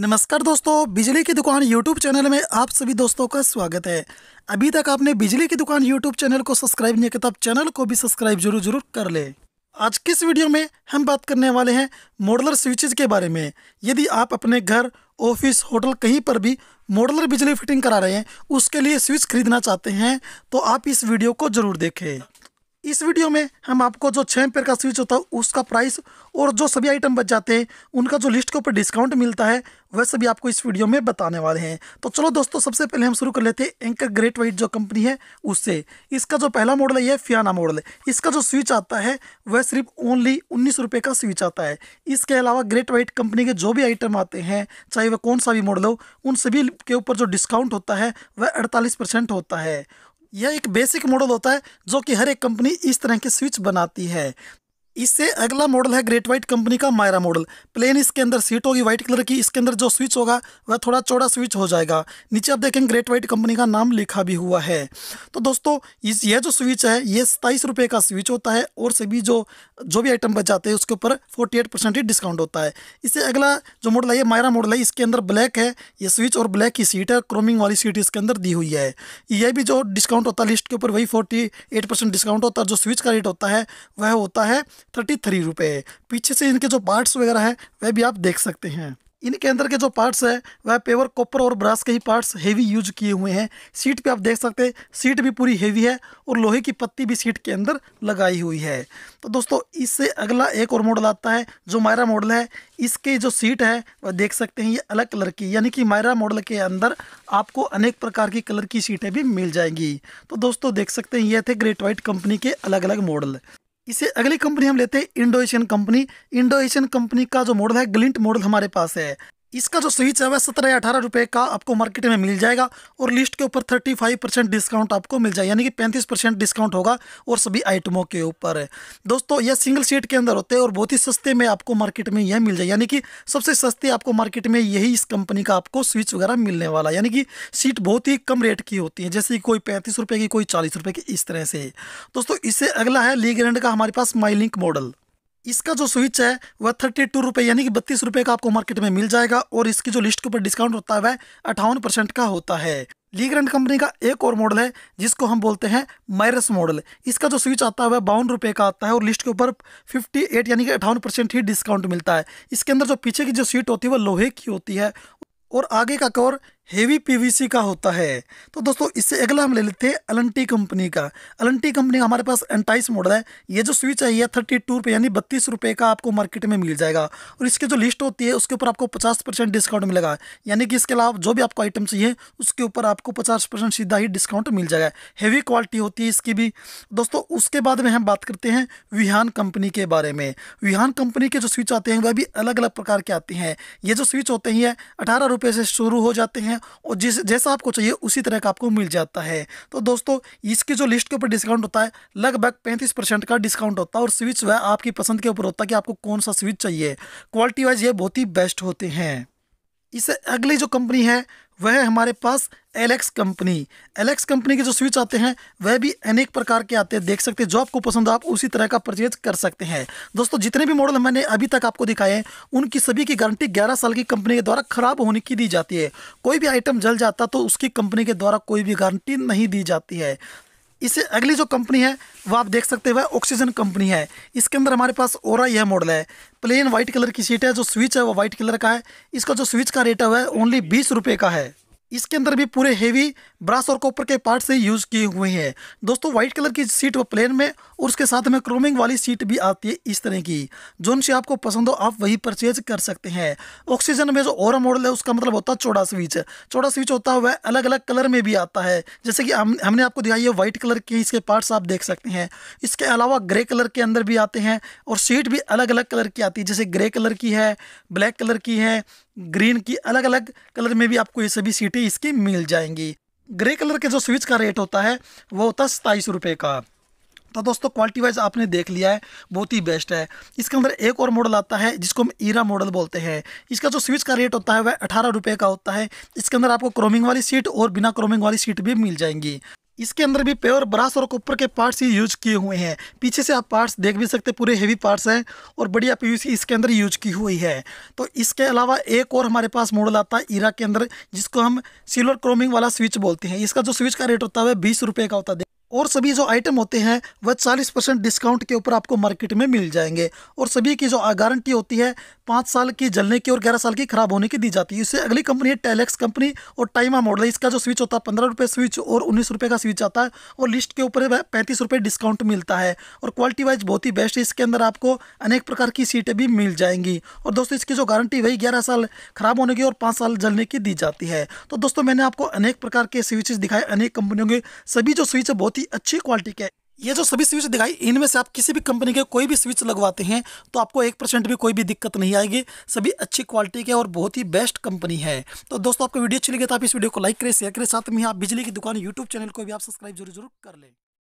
नमस्कार दोस्तों बिजली की दुकान यूट्यूब चैनल में आप सभी दोस्तों का स्वागत है अभी तक आपने बिजली की दुकान यूट्यूब चैनल को सब्सक्राइब नहीं किया तो आप चैनल को भी सब्सक्राइब जरूर जरूर कर ले आज किस वीडियो में हम बात करने वाले हैं मॉडलर स्विचेज के बारे में यदि आप अपने घर ऑफिस होटल कहीं पर भी मॉडलर बिजली फिटिंग करा रहे हैं उसके लिए स्विच खरीदना चाहते हैं तो आप इस वीडियो को जरूर देखें इस वीडियो में हम आपको जो छः पेयर का स्विच होता है उसका प्राइस और जो सभी आइटम बच जाते हैं उनका जो लिस्ट के ऊपर डिस्काउंट मिलता है वह सभी आपको इस वीडियो में बताने वाले हैं तो चलो दोस्तों सबसे पहले हम शुरू कर लेते हैं एंकर ग्रेट वाइट जो कंपनी है उससे इसका जो पहला मॉडल है यह फियाना मॉडल इसका जो स्विच आता है वह सिर्फ ओनली उन्नीस रुपये का स्विच आता है इसके अलावा ग्रेट वाइट कंपनी के जो भी आइटम आते हैं चाहे वह कौन सा भी मॉडल हो उन सभी के ऊपर जो डिस्काउंट होता है वह अड़तालीस होता है यह एक बेसिक मॉडल होता है जो कि हर एक कंपनी इस तरह के स्विच बनाती है इससे अगला मॉडल है ग्रेट वाइट कंपनी का मायरा मॉडल प्लेन इसके अंदर सीट होगी व्हाइट कलर की इसके अंदर जो स्विच होगा वह थोड़ा चौड़ा स्विच हो जाएगा नीचे आप देखेंगे ग्रेट वाइट कंपनी का नाम लिखा भी हुआ है तो दोस्तों इस यह जो स्विच है ये सताईस रुपये का स्विच होता है और सभी जो जो भी आइटम बचाते हैं उसके ऊपर फोर्टी एट परसेंट ही डिस्काउंट होता है इससे अगला जो मॉडल है ये मायरा मॉडल है इसके अंदर ब्लैक है ये स्विच और ब्लैक की सीट है क्रोमिंग वाली सीट इसके अंदर दी हुई है यह भी जो डिस्काउंट होता है लिस्ट के ऊपर वही फोर्टी एट परसेंट डिस्काउंट होता है जो स्विच का रेट होता है वह होता है थर्टी थ्री रुपये पीछे से इनके जो पार्ट्स वगैरह है वह भी आप देख सकते हैं इनके अंदर के जो पार्ट्स है वह पेवर कॉपर और ब्रास के ही पार्ट्स हेवी यूज किए हुए हैं सीट पे आप देख सकते हैं सीट भी पूरी हेवी है और लोहे की पत्ती भी सीट के अंदर लगाई हुई है तो दोस्तों इससे अगला एक और मॉडल आता है जो मायरा मॉडल है इसके जो सीट है वह देख सकते हैं ये अलग कलर की यानी कि मायरा मॉडल के अंदर आपको अनेक प्रकार की कलर की सीटें भी मिल जाएंगी तो दोस्तों देख सकते हैं ये थे ग्रेट वाइट कंपनी के अलग अलग मॉडल इसे अगली कंपनी हम लेते हैं Indo Asian company Indo Asian company का जो मॉडल है ग्लिंट मॉडल हमारे पास है इसका जो स्विच है वह सत्रह या अठारह रुपये का आपको मार्केट में मिल जाएगा और लिस्ट के ऊपर थर्टी फाइव परसेंट डिस्काउंट आपको मिल जाएगा यानी कि पैंतीस परसेंट डिस्काउंट होगा और सभी आइटमों के ऊपर है दोस्तों यह सिंगल सीट के अंदर होते हैं और बहुत ही सस्ते में आपको मार्केट में यह मिल जाए यानी कि सबसे सस्ते आपको मार्केट में यही इस कंपनी का आपको स्विच वगैरह मिलने वाला यानी कि सीट बहुत ही कम रेट की होती है जैसे कोई पैंतीस रुपये की कोई चालीस रुपये की इस तरह से दोस्तों इससे अगला है ली ग्रैंड का हमारे पास माई लिंक मॉडल इसका जो स्विच है वह थर्टी टू रुपये यानी कि बत्तीस रुपये का आपको मार्केट में मिल जाएगा और इसकी जो लिस्ट के ऊपर डिस्काउंट होता है वह अठावन परसेंट का होता है लीग्रैंड कंपनी का एक और मॉडल है जिसको हम बोलते हैं माइरस मॉडल इसका जो स्विच आता है वह बावन रुपये का आता है और लिस्ट के ऊपर फिफ्टी एट यानी कि अठावन परसेंट ही डिस्काउंट मिलता है इसके अंदर जो पीछे की जो सीट होती है वह लोहे की होती है और आगे का कवर हेवी पीवीसी का होता है तो दोस्तों इससे अगला हम ले लेते हैं अलंटी कंपनी का अलंटी कंपनी हमारे पास एंटाइस मॉडल है ये जो स्विच है ये थर्टी टू रुपये यानी बत्तीस रुपये का आपको मार्केट में मिल जाएगा और इसकी जो लिस्ट होती है उसके ऊपर आपको पचास परसेंट डिस्काउंट मिलेगा यानी कि इसके अलावा जो भी आपको आइटम चाहिए उसके ऊपर आपको पचास परसेंट सीधा ही डिस्काउंट मिल जाएगा हेवी क्वालिटी होती है इसकी भी दोस्तों उसके बाद में हम बात करते हैं विहान कंपनी के बारे में विहान कंपनी के जो स्विच आते हैं वह भी अलग अलग प्रकार के आते हैं ये जो स्विच होते हैं अठारह रुपये से शुरू हो जाते हैं हैं और जिस जैसा आपको चाहिए उसी तरह का आपको मिल जाता है तो दोस्तों इसके जो लिस्ट के ऊपर डिस्काउंट होता है लगभग पैंतीस परसेंट का डिस्काउंट होता है और स्विच वह आपकी पसंद के ऊपर होता है कि आपको कौन सा स्विच चाहिए क्वालिटी वाइज ये बहुत ही बेस्ट होते हैं इससे अगली जो कंपनी है वह हमारे पास एलेक्स कंपनी एलेक्स कंपनी के जो स्विच आते हैं वह भी अनेक प्रकार के आते हैं देख सकते हैं जो आपको पसंद आप उसी तरह का परचेज कर सकते हैं दोस्तों जितने भी मॉडल मैंने अभी तक आपको दिखाए हैं उनकी सभी की गारंटी 11 साल की कंपनी के द्वारा खराब होने की दी जाती है कोई भी आइटम जल जाता तो उसकी कंपनी के द्वारा कोई भी गारंटी नहीं दी जाती है इसे अगली जो कंपनी है वह आप देख सकते हैं ऑक्सीजन कंपनी है इसके अंदर हमारे पास ओरा यह मॉडल है प्लेन वाइट कलर की सीट है जो स्विच है वो वाइट कलर का है इसका जो स्विच का रेट है वह ओनली बीस रुपये का है इसके अंदर भी पूरे हेवी ब्रास और कॉपर के पार्ट से यूज़ किए हुए हैं दोस्तों व्हाइट कलर की सीट वो प्लेन में और उसके साथ में क्रोमिंग वाली सीट भी आती है इस तरह की जोन से आपको पसंद हो आप वही परचेज कर सकते हैं ऑक्सीजन में जो और मॉडल है उसका मतलब होता है चौड़ा स्विच चौड़ा स्विच होता है वह अलग अलग कलर में भी आता है जैसे कि हम हमने आपको दिखाई है व्हाइट कलर के इसके पार्ट्स आप देख सकते हैं इसके अलावा ग्रे कलर के अंदर भी आते हैं और सीट भी अलग अलग कलर की आती है जैसे ग्रे कलर की है ब्लैक कलर की है ग्रीन की अलग अलग कलर में भी आपको ये सभी सीटें इसकी मिल जाएंगी ग्रे कलर के जो स्विच का रेट होता है वो होता है सताईस रुपये का तो दोस्तों क्वालिटी वाइज आपने देख लिया है बहुत ही बेस्ट है इसके अंदर एक और मॉडल आता है जिसको हम ईरा मॉडल बोलते हैं इसका जो स्विच का रेट होता है वह अठारह रुपये का होता है इसके अंदर आपको क्रोमिंग वाली सीट और बिना क्रोमिंग वाली सीट भी मिल जाएंगी इसके अंदर भी प्योर ब्रास और कॉपर के पार्ट्स ही यूज किए हुए हैं पीछे से आप पार्ट्स देख भी सकते हैं पूरे हेवी पार्ट्स हैं और बढ़िया पीवीसी इसके अंदर यूज की हुई है तो इसके अलावा एक और हमारे पास मॉडल आता है ईरा के अंदर जिसको हम सिल्वर क्रोमिंग वाला स्विच बोलते हैं इसका जो स्विच का रेट होता है बीस रुपये का होता है और सभी जो आइटम होते हैं वह चालीस परसेंट डिस्काउंट के ऊपर आपको मार्केट में मिल जाएंगे और सभी की जो गारंटी होती है पाँच साल की जलने की और ग्यारह साल की खराब होने की दी जाती है इससे अगली कंपनी है टेलेक्स कंपनी और टाइमा मॉडल इसका जो स्विच होता है पंद्रह रुपये स्विच और उन्नीस रुपये का स्विच आता है और लिस्ट के ऊपर वह पैंतीस रुपये डिस्काउंट मिलता है और क्वालिटी वाइज बहुत ही बेस्ट है इसके अंदर आपको अनेक प्रकार की सीटें भी मिल जाएंगी और दोस्तों इसकी जो गारंटी वही ग्यारह साल खराब होने की और पाँच साल जलने की दी जाती है तो दोस्तों मैंने आपको अनेक प्रकार के स्विचेस दिखाए अनेक कंपनियों के सभी जो स्विच बहुत ही ही अच्छी क्वालिटी के ये जो सभी स्विच दिखाई इनमें से आप किसी भी कंपनी के कोई भी स्विच लगवाते हैं तो आपको एक परसेंट भी कोई भी दिक्कत नहीं आएगी सभी अच्छी क्वालिटी के और बहुत ही बेस्ट कंपनी है तो दोस्तों आपको वीडियो अच्छी लगी तो आप इस वीडियो को लाइक करें शेयर करें साथ में आप बिजली की दुकान यूट्यूब चैनल को भी आप सब्सक्राइब जरूर जरूर कर लें